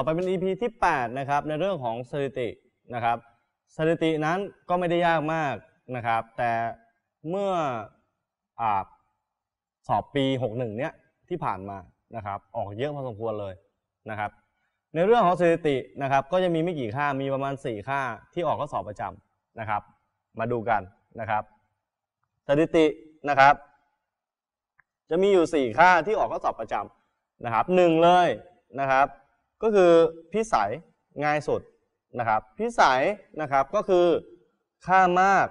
ต่อไปเป็น EP ที่ 8 นะครับในเรื่องของสถิตินะครับสถิตินั้นก็ไม่ได้ยากมากนะครับ แต่เมื่ออสอบปี 61 เนี้ยที่ผ่านมานะครับออกเยอะพอสมควรเลยนะครับ ในเรื่องของสถิตินะครับ ก็จะมีไม่กี่ค่ามีประมาณ 4 ค่าที่ออกข้อสอบประจำนะครับ มาดูกันนะครับสถิตินะครับ จะมีอยู่ 4 ค่าที่ออกข้อสอบประจำนะครับหนึ่งเลยนะครับก็คือพิสัยง่ายสุดนะครับ พิสัยนะครับก็คือค่ามาก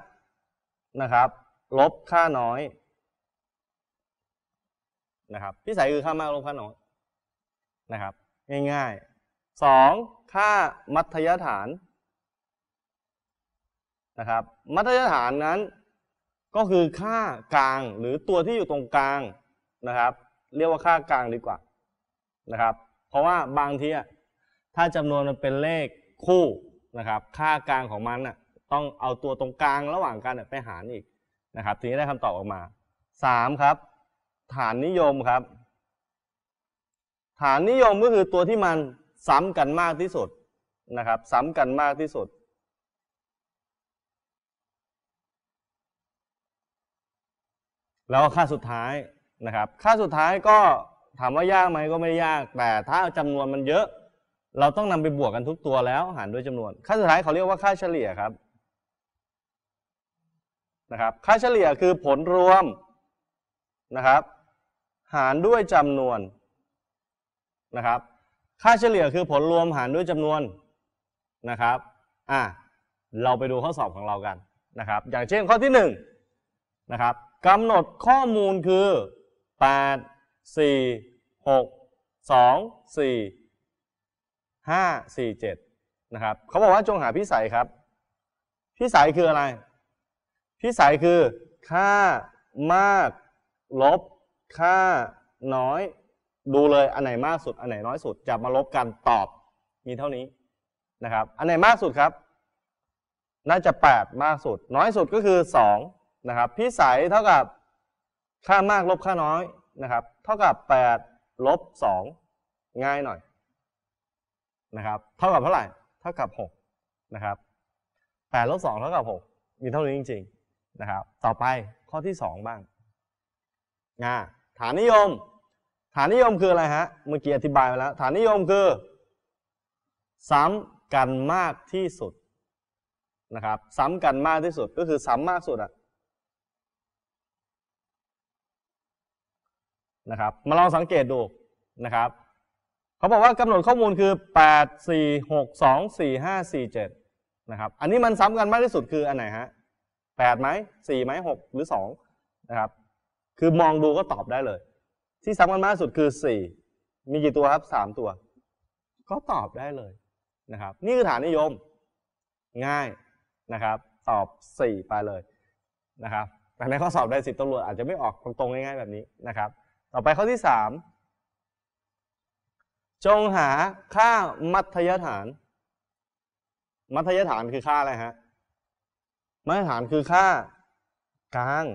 นะครับ ลบค่าน้อย นะครับ พิสัยคือค่ามากลบค่าน้อยนะครับง่ายๆสองค่ามัธยฐานนะครับ มัธยฐานนั้นก็คือค่ากลางหรือตัวที่อยู่ตรงกลางนะครับ เรียกว่าค่ากลางดีกว่านะครับเพราะว่าบางทีอะถ้าจำนวนมันเป็นเลขคู่นะครับ ค่ากลางของมันอะต้องเอาตัวตรงกลางระหว่างกันไปหารอีกนะครับ ทีนี้ได้คำตอบออกมาสามครับ ฐานนิยมครับ ฐานนิยมก็คือตัวที่มันซ้ำกันมากที่สุดนะครับซ้ำกันมากที่สุด แล้วค่าสุดท้ายนะครับ ค่าสุดท้ายก็ถามว่ายากไหมก็ไม่ยากแต่ ถ้าจำนวนมันเยอะ เราต้องนำไปบวกกันทุกตัวแล้ว หารด้วยจำนวน ค่าสุดท้ายเขาเรียกว่าค่าเฉลี่ยครับนะครับค่าเฉลี่ยคือผลรวมนะครับหารด้วยจำนวนนะครับค่าเฉลี่ยคือผลรวมหารด้วยจำนวนนะครับอ่ะเราไปดูข้อสอบของเรากันนะครับอย่างเช่นข้อที่1นะครับกำหนดข้อมูลคือ 8สี่หกสองสี่ห้าสี่เจ็ดนะครับเขาบอกว่าจงหาพิสัยครับ พิสัยคืออะไรพิสัยคือค่ามากลบค่าน้อย ดูเลยอันไหนมากสุดอันไหน น้อยสุดจะมาลบกันตอบมีเท่านี้นะครับ อันไหนมากสุดครับ น่าจะ 8 มากสุด น้อยสุดก็คือ2นะครับพิสัยเท่ากับค่ามากลบค่าน้อยนะครับเท่ากับ 8 ลบ 2 ง่ายหน่อยนะครับ เท่ากับเท่าไหร่ เท่ากับ 6 นะครับ8ลบ2เท่ากับ 6 มีเท่านี้จริงๆนะครับ ต่อไปข้อที่ 2 บ้างนะฐานนิยม ฐานนิยมคืออะไรฮะ เมื่อกี้อธิบายไปแล้วฐานนิยมคือซ้ำกันมากที่สุดนะครับซ้ำกันมากที่สุดก็คือซ้ำมากสุดอะนะครับมาลองสังเกตดูนะครับ เขาบอกว่ากำหนดข้อมูลคือ8 4 6 2 4 5 4 7นะครับ อันนี้มันซ้ำกันมากที่สุดคืออันไหนฮะ8ไหม4ไหม6หรือ2นะครับ คือมองดูก็ตอบได้เลย ที่ซ้ำกันมากที่สุดคือ 4 มีกี่ตัวครับ 3 ตัวก็ตอบได้เลยนะครับ นี่คือฐานนิยมง่ายนะครับ ตอบ 4 ไปเลยนะครับ แต่ในข้อสอบได้สิบตำรวจอาจจะไม่ออกตรงๆง่ายๆแบบนี้นะครับ่อไปข้อที่สาม จงหาค่ามัธยฐาน มัธยฐานคือค่าอะไรฮะ มัธยฐานคือค่ากลาง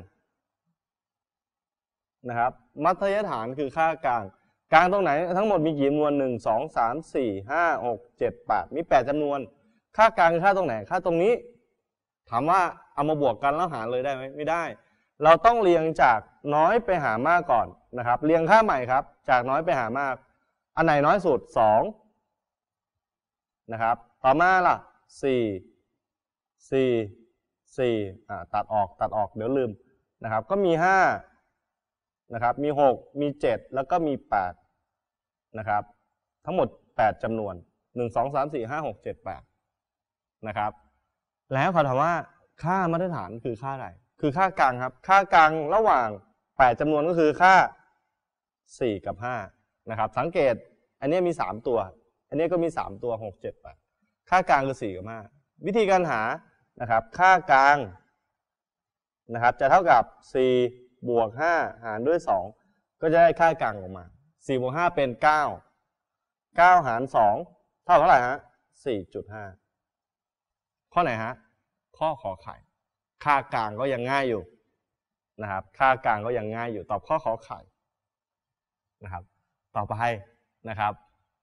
นะครับ มัธยฐานคือค่ากลาง กลางตรงไหนทั้งหมดมีกี่จำนวนหนึ่งสองสามสี่ห้าหกเจ็ดแปดมีแปดจำนวน ค่ากลางคือค่าตรงไหน ค่าตรงนี้ ถามว่า เอามาบวกกันแล้วหารเลยได้ไหมไม่ได้ เราต้องเรียงจากน้อยไปหามากก่อนนะครับ เรียงค่าใหม่ครับ จากน้อยไปหามาก อันไหนน้อยสุดสองนะครับ ต่อมาล่ะสี่สี่สี่อ่าตัดออกตัดออกเดี๋ยวลืมนะครับ ก็มีห้านะครับ มีหกมีเจ็ดแล้วก็มีแปดนะครับ ทั้งหมดแปดจำนวนหนึ่ง6 7 8สามี่ห้าหกเจ็ดแปดนะครับ แล้วเขาถามว่า ค่ามาตรฐานคือค่าอะไร คือค่ากลางครับ ค่ากลางระหว่าง8จำนวนก็คือค่า 4 กับ5นะครับสังเกตอันนี้มี 3 ตัว อันนี้ก็มี 3 ตัว 6 7 8ค่ากลางคือ 4 กับ 5 วิธีการหานะครับค่ากลางนะครับจะเท่ากับ 4 บวก 5 หารด้วย 2 ก็จะได้ค่ากลางออกมา4บวก5เป็น 9 9 หาร 2 เท่าเท่าไหร่ฮะ 4.5 ข้อไหนฮะ ข้อขอไข่ค่ากลางก็ยังง่ายอยู่นะครับค่ากลางก็ยังง่ายอยู่ ตอบข้อขอไข่นะครับต่อไปนะครับ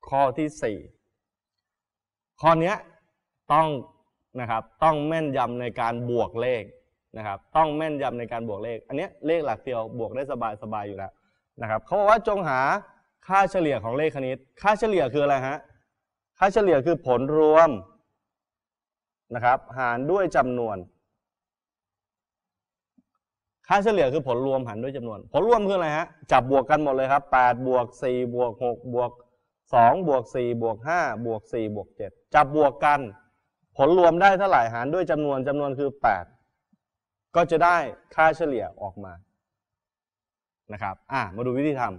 ข้อที่ 4 ข้อนี้ต้องนะครับต้องแม่นยำในการบวกเลขนะครับต้องแม่นยำในการบวกเลข อันนี้เลขหลักเดียว บวกได้สบายสบายอยู่แล้วนะครับเขาบอกว่าจงหาค่าเฉลี่ยของเลขคณิต ค่าเฉลี่ยคืออะไรฮะ ค่าเฉลี่ยคือผลรวมนะครับหารด้วยจำนวนค่าเฉลี่ยคือผลรวมหารด้วยจำนวน ผลรวมคืออะไรฮะจับบวกกันหมดเลยครับ8บวก4บวก6บวก2บวก4บวก5บวก4บวก7จับบวกกัน ผลรวมได้เท่าไหร่หาร ด้วยจำนวนจำนวนคือ8ก็จะได้ค่าเฉลี่ยออกมานะครับ อ่ามาดูวิธีทำ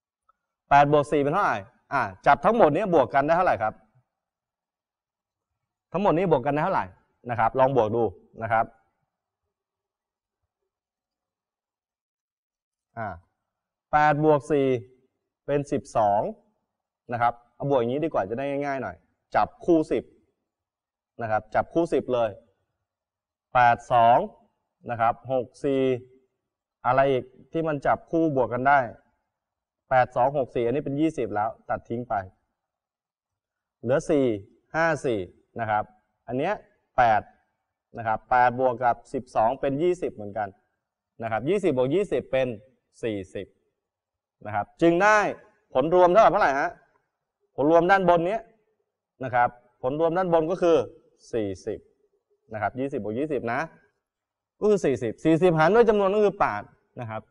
8บวก4เป็นเท่าไหร่อ่าจับทั้งหมดนี้บวกกันได้เท่าไหร่ครับ ทั้งหมดนี้บวกกันได้เท่าไหร่นะครับ ลองบวกดูนะครับอ่าแปดบวกสี่เป็นสิบสองนะครับ เอาบวกอย่างนี้ดีกว่าจะได้ง่ายๆ หน่อย จับคู่สิบนะครับ จับคู่สิบเลย แปดสองนะครับหกสี่อะไรอีกที่มันจับคู่บวกกันได้ แปดสองหกสี่อันนี้เป็นยี่สิบแล้ว ตัดทิ้งไป เหลือสี่ห้าสี่นะครับ อันเนี้ยแปดนะครับแปดบวกกับสิบสองเป็นยี่สิบเหมือนกันนะครับยี่สิบบวกยี่สิบเป็น40นะครับ จึงได้ผลรวมเท่ากับเท่าไหร่ฮะ ผลรวมด้านบนนี้นะครับ ผลรวมด้านบนก็คือ 40นะครับ20บวก20 นะ ก็คือ 40 40 หารด้วยจำนวนก็คือ8นะครับ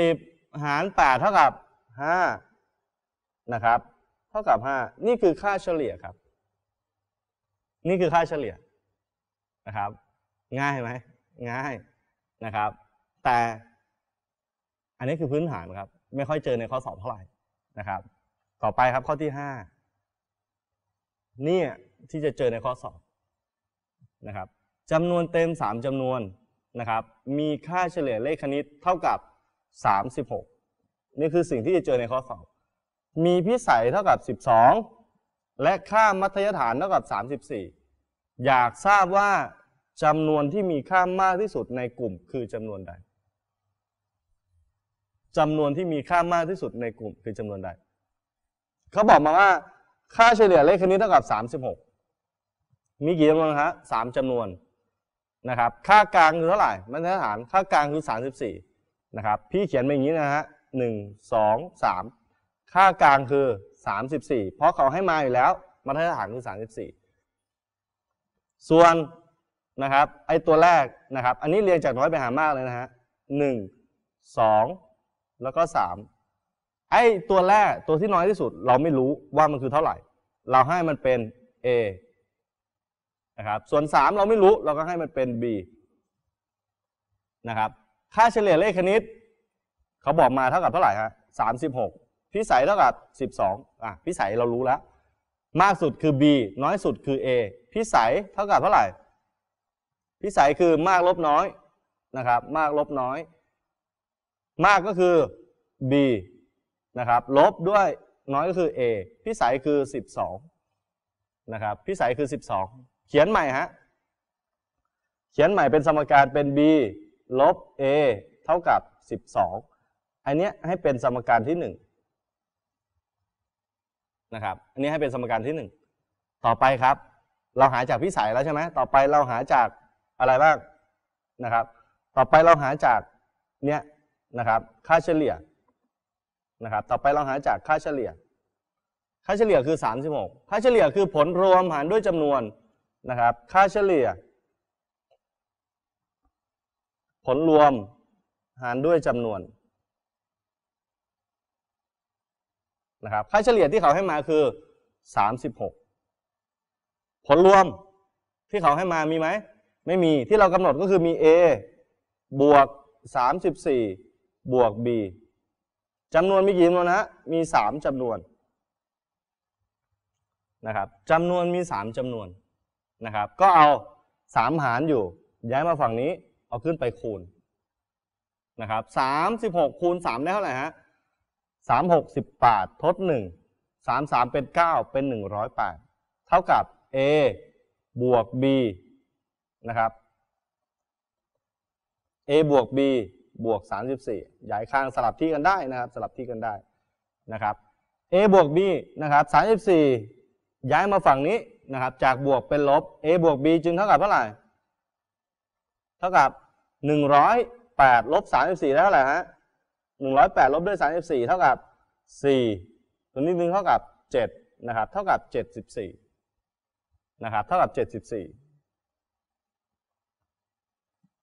40หาร8เท่ากับ5นะครับ เท่ากับ5นี่คือค่าเฉลี่ยครับ นี่คือค่าเฉลี่ยนะครับ ง่ายไหม ง่ายนะครับ แต่อันนี้คือพื้นฐานครับไม่ค่อยเจอในข้อสอบเท่าไหร่นะครับ ต่อไปครับข้อที่ห้าเนี่ยที่จะเจอในข้อสอบนะครับจำนวนเต็ม3จำนวนนะครับมีค่าเฉลี่ยเลขคณิตเท่ากับ 36 นี่คือสิ่งที่จะเจอในข้อสอบ มีพิสัยเท่ากับ 12 และค่ามัธยฐานเท่ากับ 34 อยากทราบว่าจำนวนที่มีค่ามากที่สุดในกลุ่ม คือจำนวนใดจำนวนที่มีค่ามากที่สุดในกลุ่มคือจำนวนใด เขาบอกมาว่าค่าเฉลี่ยเลขคณิตเท่ากับ 36 มีกี่จำนวนฮะสามจำนวนนะครับ ค่ากลางคือเท่าไหร่มาตรฐาน ค่ากลางคือ 34 นะครับ พี่เขียนเป็นอย่างนี้นะฮะหนึ่งสองสามค่ากลางคือ 34 เพราะเขาให้มาอยู่แล้วมาตรฐานคือ 34 ส่วนนะครับ ไอตัวแรกนะครับ อันนี้เรียงจากน้อยไปหามากเลยนะฮะหนึ่งสองแล้วก็สามไอ้ ตัวแรกตัวที่น้อยที่สุดเราไม่รู้ว่ามันคือเท่าไหร่ เราให้มันเป็น A นะครับ ส่วนสามเราไม่รู้เราก็ให้มันเป็น B นะครับ ค่าเฉลี่ยเลขคณิต เขาบอกมาเท่ากับเท่าไหร่ฮะสามสิบหกพิสัยเท่ากับสิบสองอ่ะ พิสัยเรารู้แล้ว มากสุดคือ B น้อยสุดคือ A พิสัยเท่ากับเท่าไหร่ พิสัยคือมากลบน้อยนะครับ มากลบน้อยมากก็คือ b นะครับ ลบด้วยน้อยก็คือ a พิสัยคือ 12 นะครับ พิสัยคือ 12 เขียนใหม่ฮะ เขียนใหม่เป็นสมการเป็น b ลบ a เท่ากับ 12 อันนี้ให้เป็นสมการที่1นะครับ อันนี้ให้เป็นสมการที่ 1 ต่อไปครับ เราหาจากพิสัยแล้วใช่ไหมต่อไปเราหาจากอะไรบ้างนะครับ ต่อไปเราหาจากเนี่ยนะครับค่าเฉลี่ยนะครับต่อไปเราหาจากค่าเฉลี่ย ค่าเฉลี่ยคือ 36 ค่าเฉลี่ยคือผลรวมหารด้วยจำนวนนะครับค่าเฉลี่ย ผลรวมหารด้วยจำนวนนะครับค่าเฉลี่ยที่เขาให้มาคือ 36 ผลรวมที่เขาให้มามีไหม ไม่มีที่เรากำหนดก็คือมี a บวก34บวก b จำนวนมีกี่จำนวนฮะมีสามจำนวนนะครับจำนวนมีสามจำนวนนะครับ ก็เอาสามหารอยู่ ย้ายมาฝั่งนี้ เอาขึ้นไปคูณนะครับสามสิบหกคูณสามได้เท่าไหร่ฮะสามหกสิบแปดทดหนึ่งสามสามเป็นเก้าเป็นหนึ่งร้อยแปดเท่ากับ a บวก b นะครับ a บวก b บวก 34 ย้ายข้างสลับที่กันได้นะครับ สลับที่กันได้นะครับ a บวก b นะครับ 34 ย้ายมาฝั่งนี้นะครับ จากบวกเป็นลบ a บวก b จึงเท่ากับเท่าไหร่ เท่ากับ 108 ลบ 34ได้เท่าไหร่ฮะ 108 ลบด้วย 34 เท่ากับ4ตัวนี้นึงเท่ากับ 7 นะครับ เท่ากับ 74นะครับ เท่ากับ74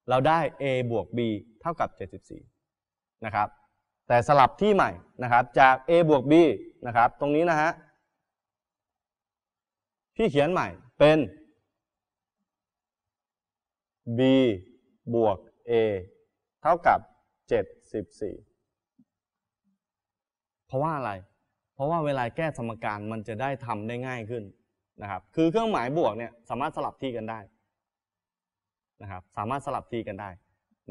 เราได้ a บวก b เท่ากับ 74 นะครับ แต่สลับที่ใหม่นะครับ จาก a บวก b นะครับ ตรงนี้นะฮะ พี่เขียนใหม่เป็น b บวก a เท่ากับ 74 เพราะว่าอะไร เพราะว่าเวลาแก้สมการมันจะได้ทำได้ง่ายขึ้นนะครับ คือเครื่องหมายบวกเนี่ยสามารถสลับที่กันได้นะครับสามารถสลับทีกันได้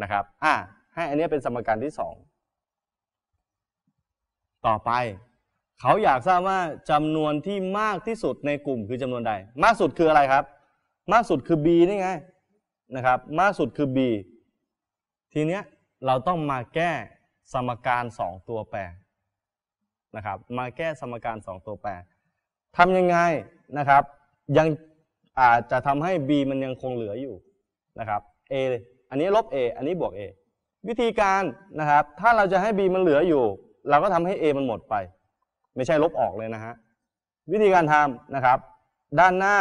นะครับอ่าให้อันนี้เป็นสมการที่ 2 ต่อไป เขาอยากทราบว่าจำนวนที่มากที่สุดในกลุ่มคือจำนวนใด มากสุดคืออะไรครับ มากสุดคือ b นี่ไงนะครับมากสุดคือ b ทีเนี้ยเราต้องมาแก้สมการ 2 ตัวแปรนะครับมาแก้สมการ2ตัวแปรทำยังไงนะครับยังอาจจะทำให้ b มันยังคงเหลืออยู่นะครับ a อันนี้ลบ a อันนี้บวก a วิธีการนะครับ ถ้าเราจะให้ b มันเหลืออยู่ เราก็ทำให้ a มันหมดไป ไม่ใช่ลบออกเลยนะฮะ วิธีการทำนะครับ ด้านหน้า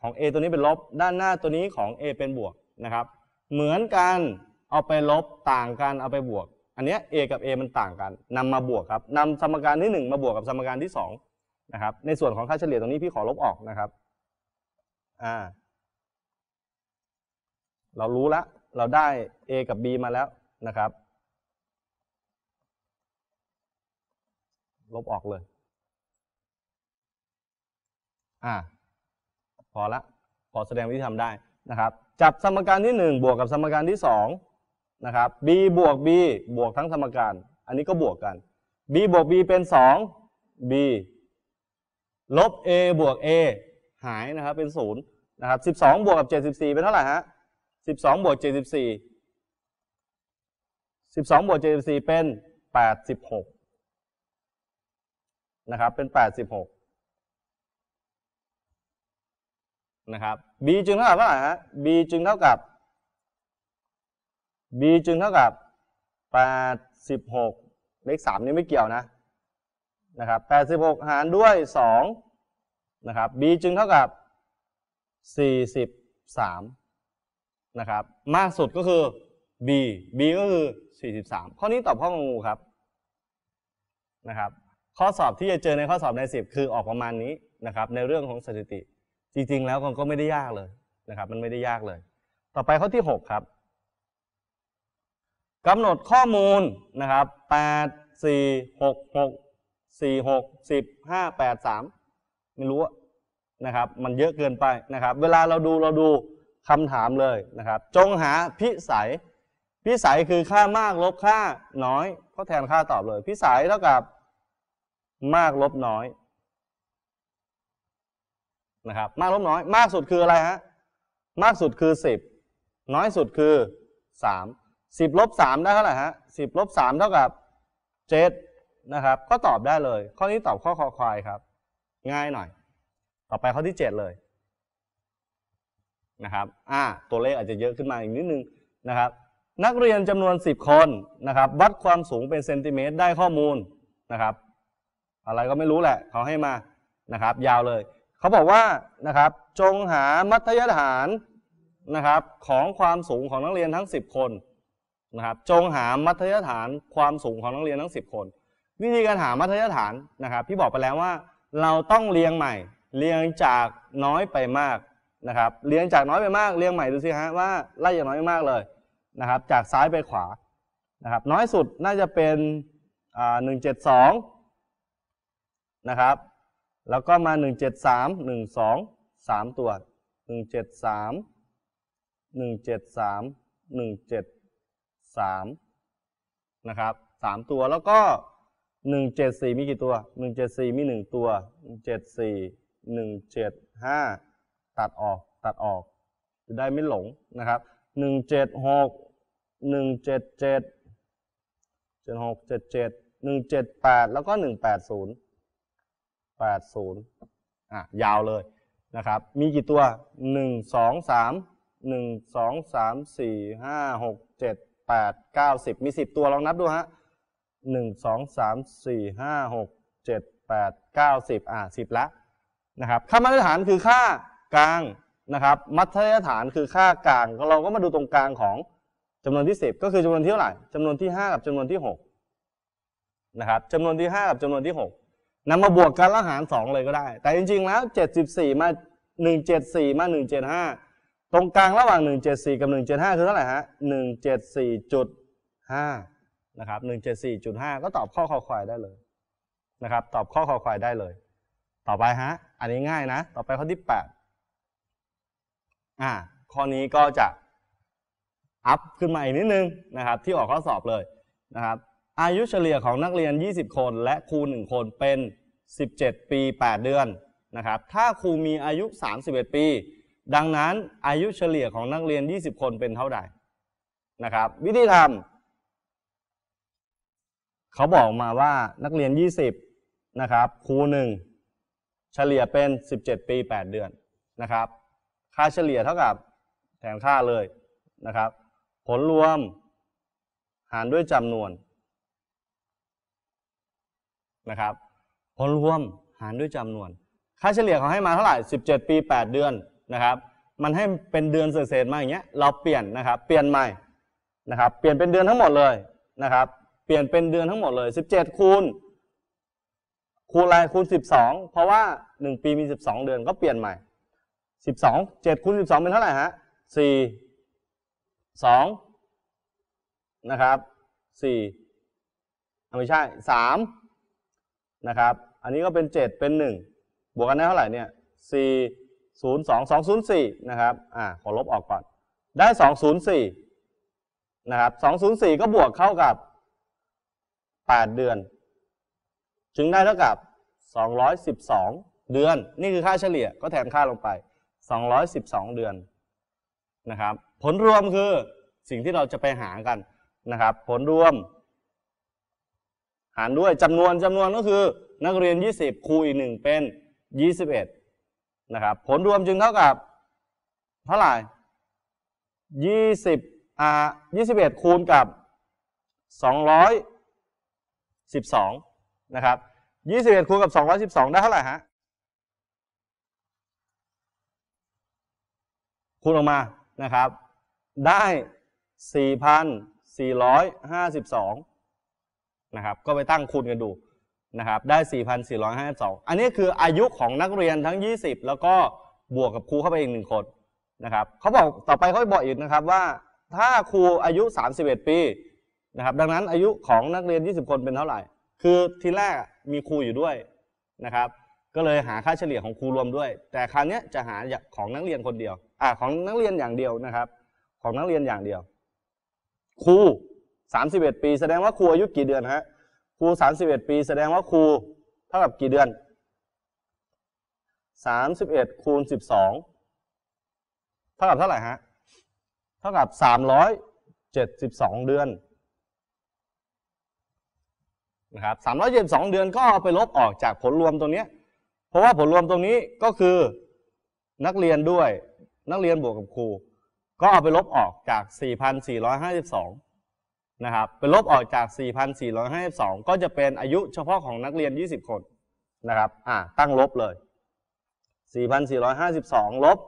ของ a ตัวนี้เป็นลบ ด้านหน้าตัวนี้ของ a เป็นบวกนะครับ เหมือนกันเอาไปลบต่างกันเอาไปบวก อันนี้ a กับ a มันต่างกันนำมาบวกครับนำสมการที่ 1 มาบวกกับสมการที่2นะครับ ในส่วนของค่าเฉลี่ยตรงนี้พี่ขอลบออกนะครับ อ่าเรารู้แล้ว เราได้ A กับ B มาแล้วนะครับ ลบออกเลย อ่าพอละ พอแสดงวิธีทำได้นะครับ จับสมการที่ 1 บวกกับสมการที่2นะครับ b บวก b บวกทั้งสมการ อันนี้ก็บวกกัน b บวก b เป็น 2 b ลบ a บวก a หายนะครับ เป็น0นะครับ 12 บวกกับ74 เป็นเท่าไหร่ฮะสิบสองบวกเจ็ดสิบสี่สิบสองบวกเจ็ดสิบสี่เป็นแปดสิบหกนะครับ เป็นแปดสิบหกนะครับ b จึงเท่ากับเท่าไหร่ฮะ b จึงเท่ากับ b จึงเท่ากับแปดสิบหกเลขสามนี่ไม่เกี่ยวนะนะครับแปดสิบหกหารด้วยสองนะครับ b จึงเท่ากับสี่สิบสามนะครับมากสุดก็คือ b b ก็คือ 43 ข้อนี้ตอบข้องูครับนะครับ ข้อสอบที่จะเจอในข้อสอบใน 10 คือออกประมาณนี้นะครับในเรื่องของสถิติจริงๆแล้วมันก็ไม่ได้ยากเลยนะครับมันไม่ได้ยากเลย ต่อไปข้อที่ 6 ครับกำหนดข้อมูลนะครับ8 4 6 6 4 6 10 5 8 3 ไม่รู้นะครับ มันเยอะเกินไปนะครับ เวลาเราดูเราดูคำถามเลยนะครับ จงหาพิสัยพิสัยคือค่ามากลบค่าน้อยก็แทนค่าตอบเลย พิสัยเท่ากับมากลบน้อยนะครับมากลบน้อย มากสุดคืออะไรฮะมากสุดคือ10น้อยสุดคือ3 10ลบ3ได้เท่าไหร่ฮะ10ลบ3เท่ากับ7นะครับ ก็ตอบได้เลย ข้อนี้ตอบข้อคอควายครับ ง่ายหน่อย ต่อไปข้อที่7เลยนะครับอ่าตัวเลขอาจจะเยอะขึ้นมาอีกนิดนึงนะครับนักเรียนจำนวน 10 คนนะครับวัดความสูงเป็นเซนติเมตรได้ข้อมูลนะครับอะไรก็ไม่รู้แหละเขาให้มานะครับยาวเลยเขาบอกว่านะครับจงหามัธยฐานนะครับของความสูงของนักเรียนทั้ง 10 คนนะครับจงหามัธยฐานความสูงของนักเรียนทั้ง 10 คน วิธีการหามัธยฐานนะครับพี่บอกไปแล้วว่า เราต้องเรียงใหม่ เรียงจากน้อยไปมากนะครับเลี้ยงจากน้อยไปมากเลี้ยงใหม่ดูสิฮะว่าไล่จากน้อยไปมากเลยนะครับ จากซ้ายไปขวานะครับ น้อยสุดน่าจะเป็นหนึ่งเจ็ดสองนะครับ แล้วก็มาหนึ่งเจ็ดสามหนึ่งสองสามตัวหนึ่งเจ็ดสามหนึ่งเจ็ดสามหนึ่งเจ็ดสามนะครับสามตัวแล้วก็หนึ่งเจ็ดสี่มีกี่ตัวหนึ่งเจ็ดสี่มีหนึ่งตัวหนึ่งเจ็ดสี่หนึ่งเจ็ดห้าตัดออก ตัดออกจะได้ไม่หลงนะครับหนึ่งเจ็ดหกหนึ่งเจ็ดเจ็ดเจ็ดหกเจ็ดเจ็ดหนึ่งเจ็ดแปดแล้วก็หนึ่งแปดศูนย์แปดศูนย์อ่ะยาวเลยนะครับมีกี่ตัวหนึ่งสองสามหนึ่งสองสามสี่ห้าหกเจ็ดแปดเก้าสิบมีสิบตัวลองนับดูฮะหนึ่งสองสามสี่ห้าหกเจ็ดแปดเก้าสิบอ่ะสิบละนะครับค่ามาตรฐานคือค่ากลางนะครับ มัธยฐานคือค่ากลาง เราก็มาดูตรงกลางของ จำนวนที่ 10 ก็คือจำนวนที่เท่าไหร่จำนวนที่5กับจำนวนที่6นะครับจำนวนที่5กับจำนวนที่ 6 นำมาบวกกันแล้วหาร 2 เลยก็ได้ แต่จริง ๆ แล้ว74มา174 มา175ตรงกลางระหว่าง174 กับ 175คือเท่าไหร่ฮะ174.5นะครับ174.5 ก็ตอบข้อข้อควายได้เลยนะครับ ตอบข้อข้อควายได้เลย ต่อไปฮะอันนี้ง่ายนะ ต่อไปข้อที่ 8อ่า ข้อนี้ก็จะอัพขึ้นมาอีกนิดนึงนะครับ ที่ออกข้อสอบเลยนะครับ อายุเฉลี่ยของนักเรียน 20 คน และครู 1 คนเป็น 17 ปี 8 เดือนนะครับ ถ้าครูมีอายุ 31 ปี ดังนั้นอายุเฉลี่ยของนักเรียน 20 คนเป็นเท่าใดนะครับ วิธีทำเขาบอกมาว่านักเรียน 20 นะครับครู 1 เฉลี่ยเป็น 17 ปี 8 เดือนนะครับค่าเฉลี่ยเท่ากับแทนค่าเลยนะครับ ผลรวมหารด้วยจำนวนนะครับ ผลรวมหารด้วยจำนวน ค่าเฉลี่ยเขาให้มาเท่าไหร่17ปี8เดือนนะครับ มันให้เป็นเดือนเศษๆมาอย่างเงี้ยเราเปลี่ยนนะครับ เปลี่ยนใหม่นะครับ เปลี่ยนเป็นเดือนทั้งหมดเลยนะครับ เปลี่ยนเป็นเดือนทั้งหมดเลย17คูณคูณอะไรคูณ12 เพราะว่า1ปีมี12เดือนก็เปลี่ยนใหม่สิบสองเจ็ดคูณสิบสองเป็นเท่าไหร่ฮะสี่สองนะครับสี่ไม่ใช่สามนะครับ อันนี้ก็เป็นเจ็ดเป็นหนึ่ง บวกกันได้เท่าไหร่ เนี่ยสี่ศูนย์สองสองศูนย์สี่นะครับ อ่า ขอลบออกก่อน ได้สองศูนย์สี่นะครับ สองศูนย์สี่ก็บวกเข้ากับแปดเดือน จึงได้เท่ากับสองร้อยสิบสองเดือน นี่คือค่าเฉลี่ยก็แทนค่าลงไป212 เดือนนะครับผลรวมคือสิ่งที่เราจะไปหากันนะครับผลรวม หารด้วยจำนวนจำนวนก็คือนักเรียน 20 คูอีกหนึ่งเป็น 21นะครับผลรวมจึงเท่ากับ เท่าไหร่20อ่า21 คูณกับ212นะครับ21 คูณกับ 212 ได้เท่าไหร่ฮะคูณออกมานะครับได้ 4,452นะครับก็ไปตั้งคูณกันดูนะครับได้4,452 อันนี้คืออายุของนักเรียนทั้ง 20 แล้วก็บวกกับครูเข้าไปอีกหนึ่งคนนะครับเขาบอกต่อไปเขาบอกอีกนะครับว่าถ้าครูอายุ 31 ปีนะครับดังนั้นอายุของนักเรียน 20 คนเป็นเท่าไหร่ คือทีแรกมีครูอยู่ด้วยนะครับก็เลยหาค่าเฉลี่ยของครูรวมด้วย แต่คราวนี้จะหาของนักเรียนคนเดียวอ่ของนักเรียนอย่างเดียวนะครับ ของนักเรียนอย่างเดียวครูสามสิบเอ็ดปีแสดงว่าครูอายุกี่เดือนฮะครูสามสิบเอ็ดปีแสดงว่าครูเท่ากับกี่เดือนสามสิบเอ็ดคูณสิบสองเท่ากับเท่าไหร่ฮะเท่ากับสามร้อยเจ็ดสิบสองเดือนนะครับสามร้อยเจ็ดสองเดือนก็เอาไปลบออกจากผลรวมตรงนี้เพราะว่าผลรวมตรงนี้ก็คือนักเรียนด้วยนักเรียนบวกกับครูก็เอาไปลบออกจาก 4,452 นะครับ ไปลบออกจาก 4,452 ก็จะเป็นอายุเฉพาะของนักเรียน 20 คนนะครับ อ่าตั้งลบเลย 4,452ลบ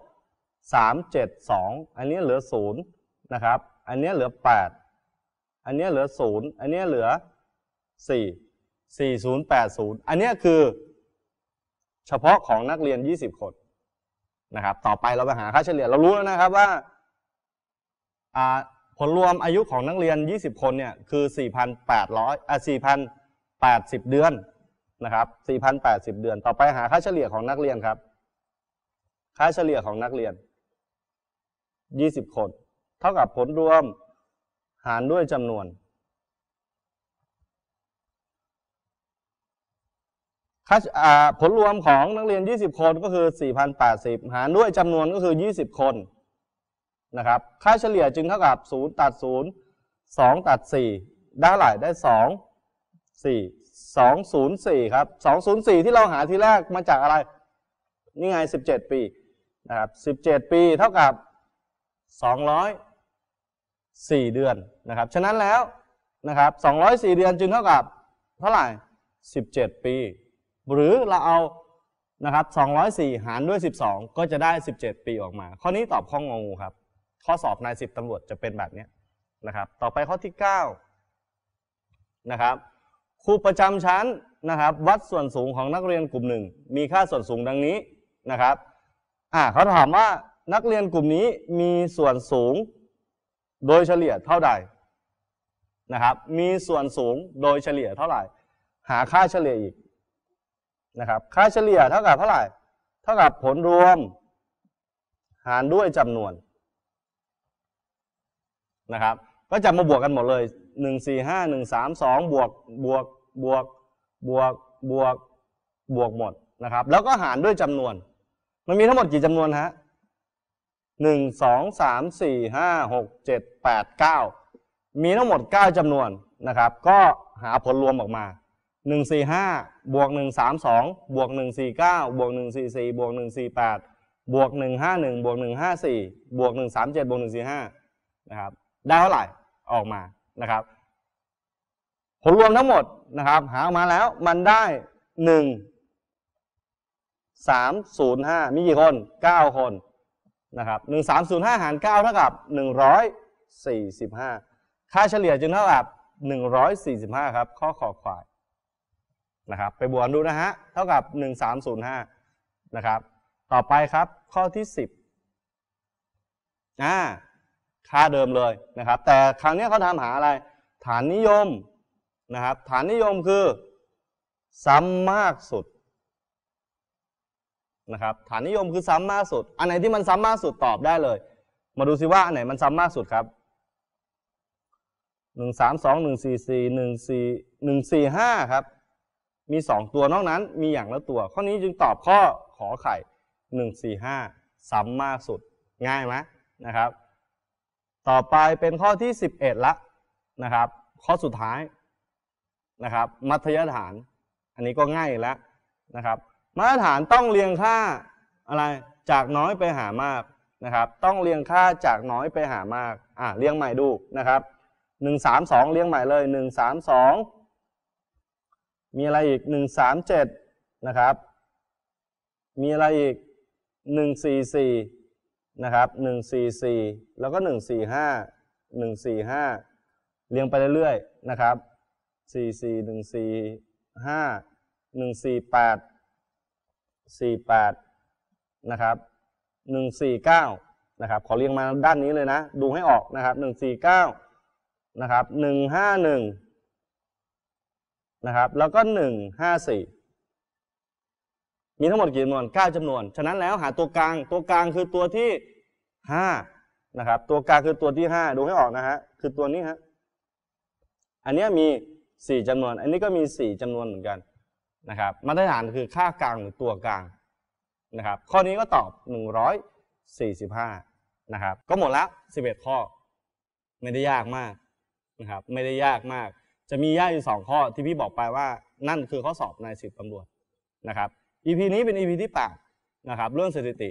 372 อันนี้เหลือ0นะครับ อันนี้เหลือ8อันนี้เหลือ0อันนี้เหลือ4 4080อันนี้คือ เฉพาะของนักเรียน 20 คนนะครับต่อไปเราไปหาค่าเฉลี่ยเรารู้แล้วนะครับว่าผลรวมอายุของนักเรียน 20 คนเนี่ย คือ 4,800อ่ะ4,080เดือนนะครับ4,080 เดือนต่อไปหา ค่าเฉลี่ยของนักเรียนครับ ค่าเฉลี่ยของนักเรียน 20 คน เท่ากับผลรวมหารด้วยจำนวนค่าผลรวมของนักเรียน 20 คนก็คือ4,080 หารด้วยจำนวนก็คือ 20 คนนะครับ ค่าเฉลี่ยจึงเท่ากับ 0 ตัด 0 2 ตัด 4 ได้หลายได้ 2 4 204 ครับ 204 ที่เราหาทีแรกมาจากอะไร นี่ไง 17 ปีนะครับ17 ปีเท่ากับ 204เดือนนะครับฉะนั้นแล้วนะครับ204 เดือนจึงเท่ากับเท่าไหร่ 17 ปีหรือเราเอานะครับ204 หารด้วย 12 ก็จะได้ 17 ปีออกมา ข้อนี้ตอบข้องงูครับข้อสอบนายสิบตำรวจจะเป็นแบบนี้นะครับต่อไปข้อที่9นะครับครูประจำชั้นนะครับวัดส่วนสูงของนักเรียนกลุ่มหนึ่งมีค่าส่วนสูงดังนี้นะครับอ่าเขาถามว่านักเรียนกลุ่มนี้มีส่วนสูงโดยเฉลี่ยเท่าใดนะครับมีส่วนสูงโดยเฉลี่ยเท่าไหร่หาค่าเฉลี่ยอีกนะครับค่าเฉลี่ยเท่ากับเท่าไหร่เท่ากับผลรวม หารด้วยจำนวนนะครับ ก็จะมาบวกกันหมดเลยหนึ่งสี่ห้าหนึ่งสามสองบวกบวกบวก บวกบวก บวกหมดนะครับ แล้วก็หารด้วยจำนวน มันมีทั้งหมดกี่จำนวนฮะหนึ่งสองสามสี่ห้าหกเจ็ดแปดเก้ามีทั้งหมดเก้าจำนวนนะครับ ก็หาผลรวมออกมา145บวก132บวก149บวก144บวก148บวก151บวก154บวก137บวก145นะครับ ได้เท่าไหร่ ออกมา นะครับ ผลรวมทั้งหมด นะครับ หาออกมาแล้ว มันได้ 1 305 มีกี่คน 9 คน นะครับ1305 หาร9เท่ากับ 145 ค่าเฉลี่ยจึงเท่ากับ145 ครับ ข้อขอควายครับไปบวกดูนะฮะ เท่ากับ 1305นะครับ ต่อไปครับ ข้อที่ 10อ่า ค่าเดิมเลยนะครับ แต่ครั้งนี้เขาทำหาอะไร ฐานนิยมนะครับ ฐานนิยมคือซ้ำมากสุดนะครับ ฐานนิยมคือซ้ำมากสุด อันไหนที่มันซ้ำมากสุดตอบได้เลย มาดูซิว่าอันไหนมันซ้ำมากสุดครับ หนึ่งสามสองหนึ่งสี่สี่หนึ่งสี่หนึ่งสี่ห้าครับมี 2 ตัวนอกนั้นมีอย่างละตัว ข้อนี้จึงตอบข้อขอไข่1 4 5ซ้ำมากสุด ง่ายไหมนะครับต่อไปเป็นข้อที่ 11 ละนะครับข้อสุดท้ายนะครับมัธยฐาน อันนี้ก็ง่ายแล้วนะครับมาตรฐานต้องเรียงค่าอะไรจากน้อยไปหามากนะครับต้องเรียงค่าจากน้อยไปหามากอ่ะเรียงใหม่ดูนะครับ1 3 2 เรียงใหม่เลย1 3 2มีอะไรอีกหนึ่งสามเจ็ดนะครับ มีอะไรอีกหนึ่งสี่สี่นะครับ หนึ่งสี่สี่แล้วก็หนึ่งสี่ห้า หนึ่งสี่ห้าเรียงไปเรื่อยๆนะครับสี่สี่หนึ่งสี่ห้าหนึ่งสี่แปดสี่แปดนะครับ หนึ่งสี่เก้านะครับ ขอเรียงมาด้านนี้เลยนะ ดูให้ออกนะครับ หนึ่งสี่เก้านะครับ หนึ่งห้าหนึ่งนะครับแล้วก็หนึ่งห้าสี่มีทั้งหมดกี่จำนวนเก้าจำนวนฉะนั้นแล้วหาตัวกลาง ตัวกลางคือตัวที่ห้านะครับตัวกลางคือตัวที่ห้าดูให้ออกนะฮะคือตัวนี้ฮะอันนี้มีสี่จำนวน อันนี้ก็มีสี่จำนวนเหมือนกันนะครับมาตรฐานคือค่ากลางหรือตัวกลางนะครับข้อนี้ก็ตอบหนึ่งร้อยสี่สิบห้านะครับ ก็หมดละสิบเอ็ดข้อ ไม่ได้ยากมากนะครับไม่ได้ยากมากจะมีแยกอยู่สองข้อที่พี่บอกไปว่านั่นคือข้อสอบนายสิบตำรวจนะครับ EP นี้เป็น EP ที่8นะครับเรื่องสถิติ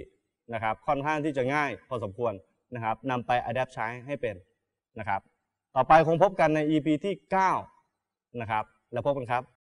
นะครับ ค่อนข้างที่จะง่าย พอสมควรนะครับนำไปอัดแอปใช้ให้เป็นนะครับต่อไปคงพบกันใน EP ที่9นะครับแล้วพบกันครับ